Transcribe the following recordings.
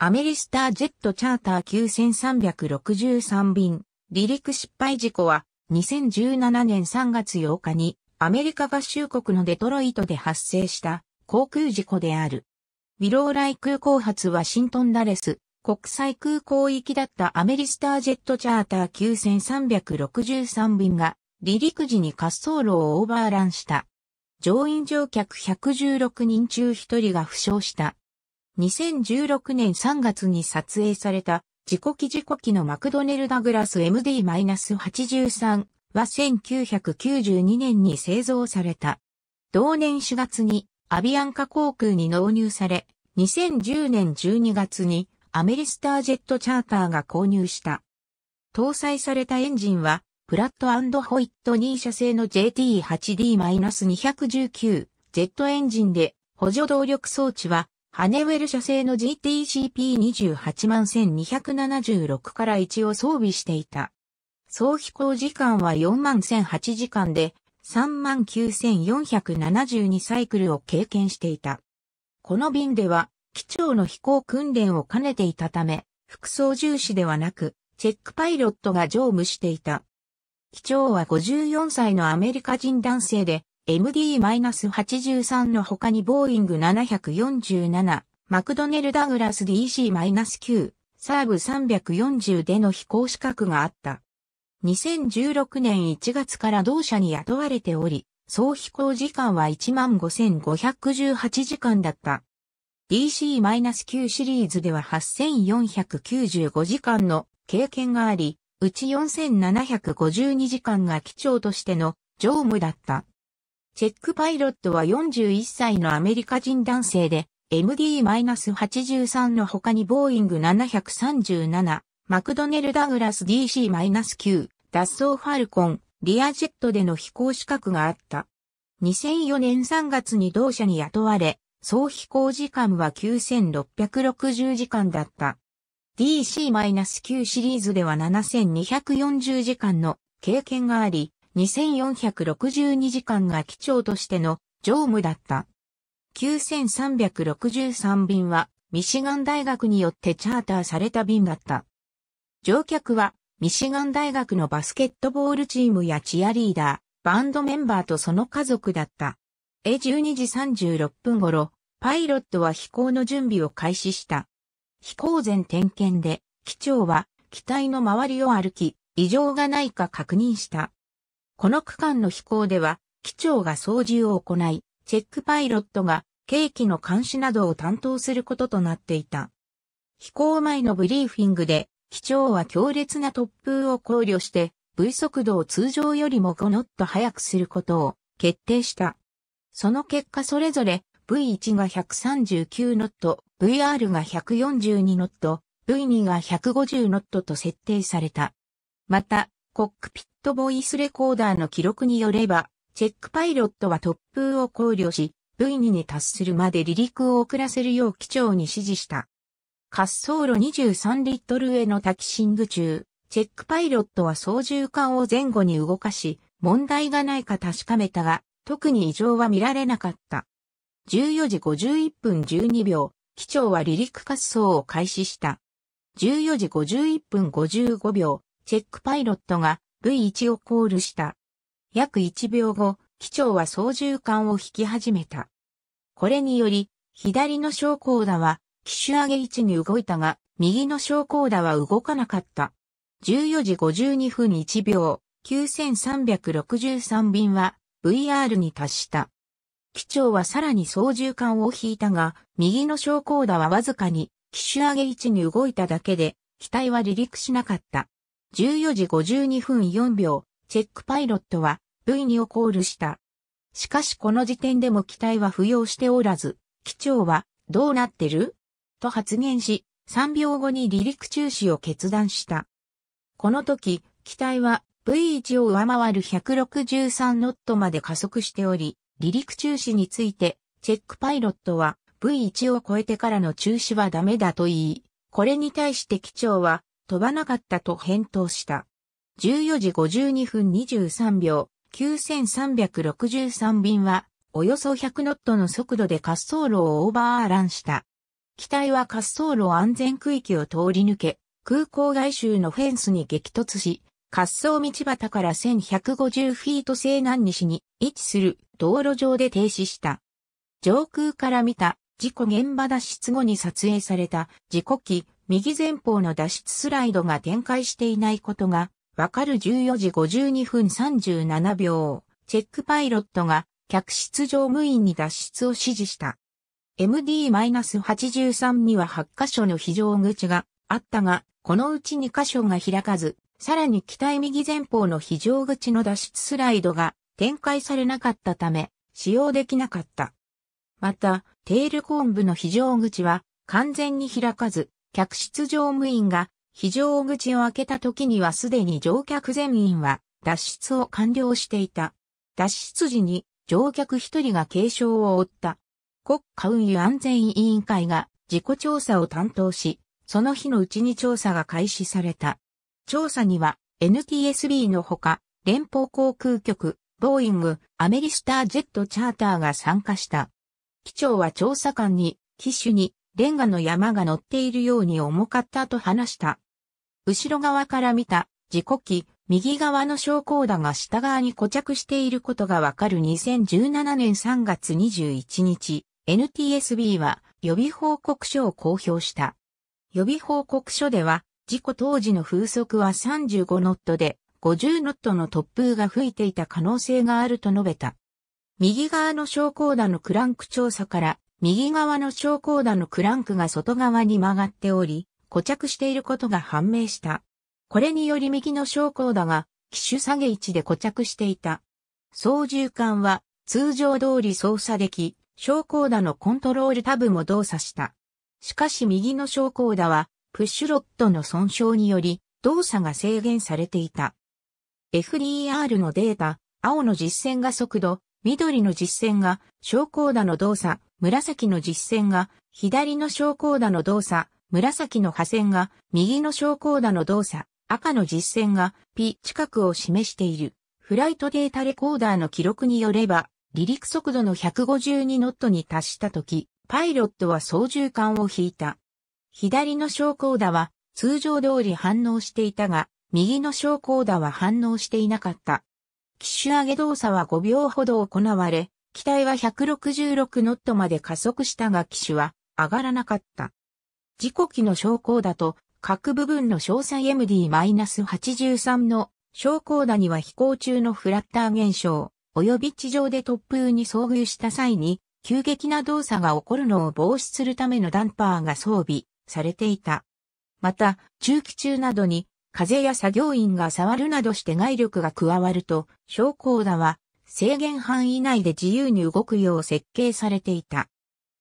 アメリスタージェットチャーター9363便、離陸失敗事故は、2017年3月8日に、アメリカ合衆国のデトロイトで発生した航空事故である。ウィローライ空港発ワシントンダレス、国際空港行きだったアメリスタージェットチャーター9363便が、離陸時に滑走路をオーバーランした。乗員乗客116人中1人が負傷した。2016年3月に撮影された自己記事故記のマクドネル・ダグラス MD-83 は1992年に製造された。同年4月にアビアンカ航空に納入され、2010年12月にアメリスタージェットチャーターが購入した。搭載されたエンジンは、プラットホイットニー社製の JT8D-219 ジェットエンジンで補助動力装置はハネウェル社製の GTCP28 万1276から1を装備していた。総飛行時間は4万1008時間で、3万9472サイクルを経験していた。この便では、機長の飛行訓練を兼ねていたため、副操縦士ではなく、チェックパイロットが乗務していた。機長は54歳のアメリカ人男性で、MD-83 の他にボーイング747、マクドネル・ダグラス DC-9、サーブ340での飛行資格があった。2016年1月から同社に雇われており、総飛行時間は15,518時間だった。DC-9 シリーズでは8495時間の経験があり、うち4752時間が機長としての乗務だった。チェックパイロットは41歳のアメリカ人男性で、MD-83 の他にボーイング737、マクドネル・ダグラス DC-9、脱走ファルコン、リアジェットでの飛行資格があった。2004年3月に同社に雇われ、総飛行時間は9660時間だった。DC-9 シリーズでは7240時間の経験があり、2462時間が機長としての常務だった。9363便はミシガン大学によってチャーターされた便だった。乗客はミシガン大学のバスケットボールチームやチアリーダー、バンドメンバーとその家族だった。え12時36分頃、パイロットは飛行の準備を開始した。飛行前点検で、機長は機体の周りを歩き、異常がないか確認した。この区間の飛行では、機長が操縦を行い、チェックパイロットが、計気の監視などを担当することとなっていた。飛行前のブリーフィングで、機長は強烈な突風を考慮して、V 速度を通常よりも5ノット速くすることを決定した。その結果それぞれ V1 が139ノット、VR が142ノット、V2 が150ノットと設定された。また、コックピットボイスレコーダーの記録によれば、チェックパイロットは突風を考慮し、V2 に達するまで離陸を遅らせるよう機長に指示した。滑走路23リットルへのタキシング中、チェックパイロットは操縦桿を前後に動かし、問題がないか確かめたが、特に異常は見られなかった。14時51分12秒、機長は離陸滑走を開始した。14時51分55秒、チェックパイロットが V1 をコールした。約1秒後、機長は操縦桿を引き始めた。これにより、左の昇降打は、機種上げ位置に動いたが、右の昇降打は動かなかった。14時52分1秒、9363便は VR に達した。機長はさらに操縦桿を引いたが、右の昇降打はわずかに、機種上げ位置に動いただけで、機体は離陸しなかった。14時52分4秒、チェックパイロットは V2 をコールした。しかしこの時点でも機体は浮揚しておらず、機長はどうなってると発言し、3秒後に離陸中止を決断した。この時、機体は V1 を上回る163ノットまで加速しており、離陸中止について、チェックパイロットは V1 を超えてからの中止はダメだと言い、これに対して機長は飛ばなかったと返答した。14時52分23秒、9363便は、およそ100ノットの速度で滑走路をオーバーランした。機体は滑走路安全区域を通り抜け、空港外周のフェンスに激突し、滑走道端から1150フィート西南西に位置する道路上で停止した。上空から見た事故現場脱出後に撮影された事故機右前方の脱出スライドが展開していないことがわかる14時52分37秒、チェックパイロットが客室乗務員に脱出を指示した。MD-83 には8箇所の非常口があったが、このうち2箇所が開かず、さらに機体右前方の非常口の脱出スライドが展開されなかったため、使用できなかった。また、テールコン部の非常口は完全に開かず、客室乗務員が非常口を開けた時にはすでに乗客全員は脱出を完了していた。脱出時に乗客一人が軽傷を負った。国家運輸安全委員会が事故調査を担当し、その日のうちに調査が開始された。調査には NTSB のほか、連邦航空局、ボーイング、アメリスタージェットチャーターが参加した。機長は調査官に、機種に、レンガの山が乗っているように重かったと話した。後ろ側から見た、事故機、右側の昇降だが下側に固着していることがわかる2017年3月21日、NTSB は予備報告書を公表した。予備報告書では、事故当時の風速は35ノットで、50ノットの突風が吹いていた可能性があると述べた。右側の昇降打のクランク調査から右側の昇降舵のクランクが外側に曲がっており、固着していることが判明した。これにより右の昇降舵が機種下げ位置で固着していた。操縦桿は通常通り操作でき、昇降舵のコントロールタブも動作した。しかし右の昇降舵はプッシュロットの損傷により動作が制限されていた。FDR のデータ、青の実線が速度、緑の実線が昇降打の動作、紫の実線が左の昇降打の動作、紫の破線が右の昇降打の動作、赤の実線が P 近くを示している。フライトデータレコーダーの記録によれば、離陸速度の152ノットに達した時、パイロットは操縦桿を引いた。左の昇降打は通常通り反応していたが、右の昇降打は反応していなかった。機種上げ動作は5秒ほど行われ、機体は166ノットまで加速したが機種は上がらなかった。事故機の昇降だと、各部分の詳細 MD-83 の昇降だには飛行中のフラッター現象、及び地上で突風に遭遇した際に、急激な動作が起こるのを防止するためのダンパーが装備されていた。また、中期中などに風や作業員が触るなどして外力が加わると、昇降打は制限範囲内で自由に動くよう設計されていた。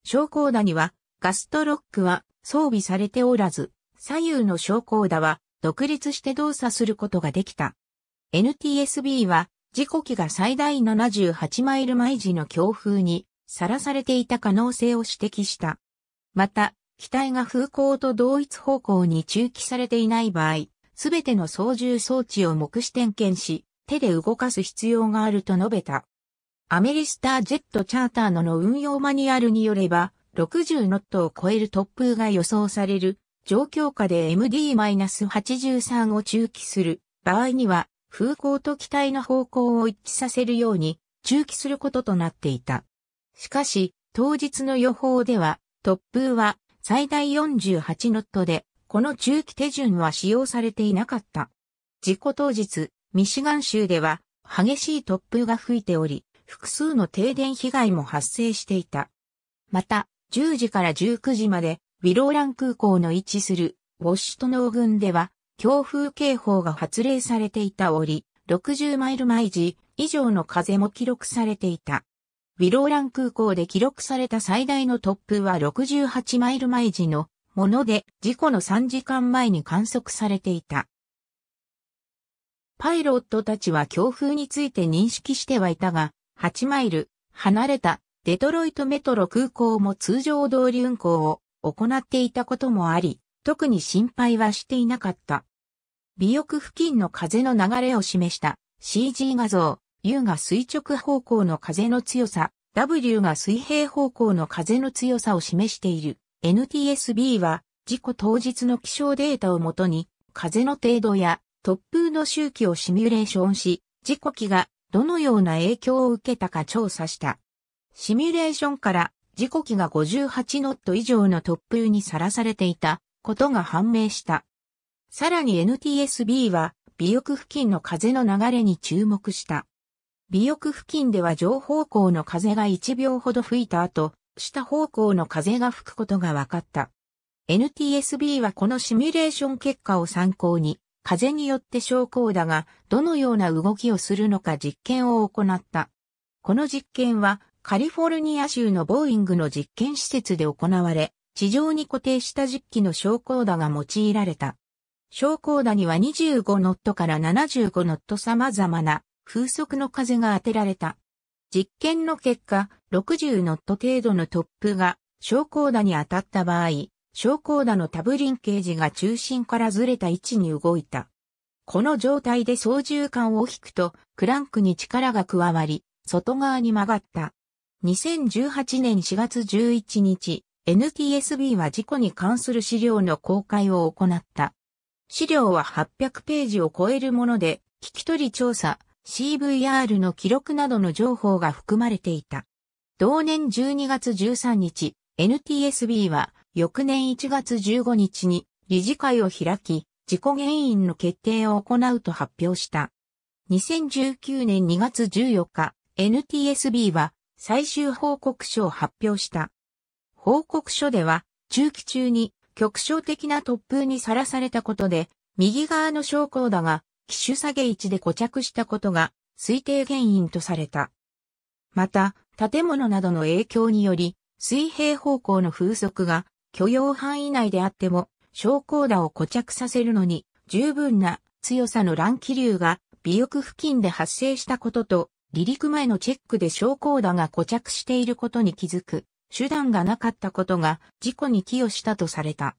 昇降打にはガストロックは装備されておらず、左右の昇降打は独立して動作することができた。NTSB は時刻機が最大78マイル毎時の強風にさらされていた可能性を指摘した。また、機体が風向と同一方向に中期されていない場合、すべての操縦装置を目視点検し、手で動かす必要があると述べた。アメリスタージェットチャーターのの運用マニュアルによれば、60ノットを超える突風が予想される、状況下で MD-83 を中期する場合には、風向と機体の方向を一致させるように、中期することとなっていた。しかし、当日の予報では、突風は最大48ノットで、この中期手順は使用されていなかった。事故当日、ミシガン州では激しい突風が吹いており、複数の停電被害も発生していた。また、10時から19時まで、ウィローラン空港の位置するウォッシュトノー郡では、強風警報が発令されていた折、60マイル毎時以上の風も記録されていた。ウィローラン空港で記録された最大の突風は68マイル毎時のもので事故の3時間前に観測されていた。パイロットたちは強風について認識してはいたが、8マイル離れたデトロイトメトロ空港も通常通り運航を行っていたこともあり、特に心配はしていなかった。尾翼付近の風の流れを示した CG 画像、U が垂直方向の風の強さ、W が水平方向の風の強さを示している。NTSB は事故当日の気象データをもとに風の程度や突風の周期をシミュレーションし、事故機がどのような影響を受けたか調査した。シミュレーションから事故機が58ノット以上の突風にさらされていたことが判明した。さらに NTSB は尾翼付近の風の流れに注目した。尾翼付近では上方向の風が1秒ほど吹いた後、した方向の風が吹くことが分かった。NTSB はこのシミュレーション結果を参考に、風によって昇降だが、どのような動きをするのか実験を行った。この実験は、カリフォルニア州のボーイングの実験施設で行われ、地上に固定した実機の昇降打が用いられた。昇降打には25ノットから75ノット様々な風速の風が当てられた。実験の結果、60ノット程度の突風が昇降打に当たった場合、昇降打のタブリンケージが中心からずれた位置に動いた。この状態で操縦管を引くと、クランクに力が加わり、外側に曲がった。2018年4月11日、NTSB は事故に関する資料の公開を行った。資料は800ページを超えるもので、聞き取り調査、CVR の記録などの情報が含まれていた。同年12月13日、NTSB は翌年1月15日に理事会を開き、事故原因の決定を行うと発表した。2019年2月14日、NTSB は最終報告書を発表した。報告書では、中期中に局所的な突風にさらされたことで、右側の証拠だが、機種下げ位置で固着したことが推定原因とされた。また、建物などの影響により、水平方向の風速が許容範囲内であっても、昇降打を固着させるのに十分な強さの乱気流が尾翼付近で発生したことと、離陸前のチェックで昇降打が固着していることに気づく手段がなかったことが事故に寄与したとされた。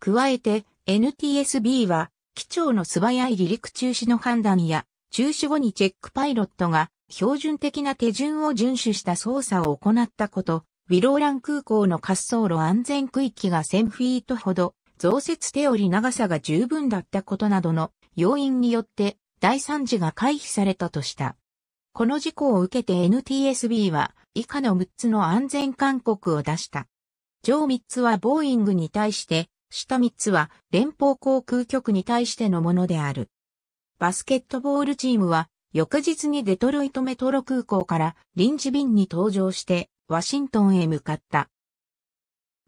加えて NTSB は機長の素早い離陸中止の判断や、中止後にチェックパイロットが標準的な手順を遵守した操作を行ったこと、ウィローラン空港の滑走路安全区域が1000フィートほど、増設手織長さが十分だったことなどの要因によって第三次が回避されたとした。この事故を受けて NTSB は以下の6つの安全勧告を出した。上3つはボーイングに対して下3つは連邦航空局に対してのものである。バスケットボールチームは翌日にデトロイトメトロ空港から臨時便に搭乗してワシントンへ向かった。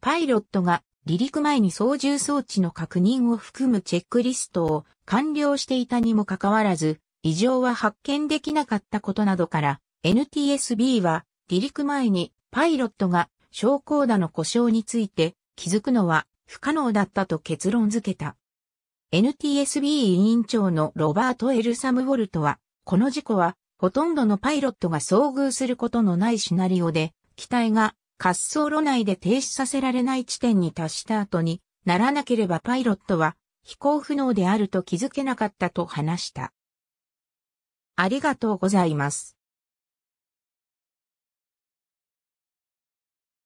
パイロットが離陸前に操縦装置の確認を含むチェックリストを完了していたにもかかわらず、異常は発見できなかったことなどから、NTSB は離陸前にパイロットが昇降打の故障について気づくのは不可能だったと結論付けた。NTSB 委員長のロバート・エルサムウォルトは、この事故は、ほとんどのパイロットが遭遇することのないシナリオで、機体が滑走路内で停止させられない地点に達した後にならなければパイロットは飛行不能であると気づけなかったと話した。ありがとうございます。